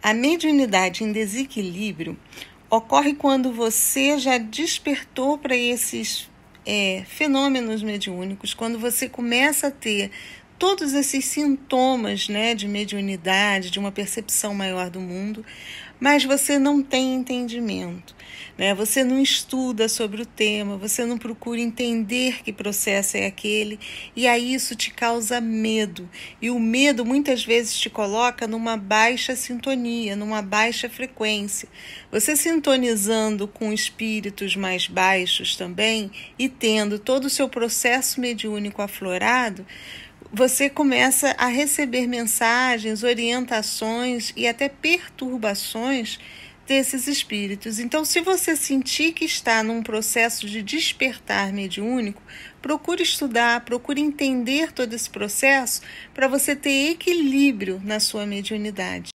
A mediunidade em desequilíbrio ocorre quando você já despertou para esses é, fenômenos mediúnicos, quando você começa a ter todos esses sintomas né, de mediunidade, de uma percepção maior do mundo, mas você não tem entendimento, né? você não estuda sobre o tema, você não procura entender que processo é aquele, e aí isso te causa medo. E o medo muitas vezes te coloca numa baixa sintonia, numa baixa frequência. Você sintonizando com espíritos mais baixos também e tendo todo o seu processo mediúnico aflorado você começa a receber mensagens, orientações e até perturbações desses espíritos. Então, se você sentir que está num processo de despertar mediúnico, procure estudar, procure entender todo esse processo para você ter equilíbrio na sua mediunidade.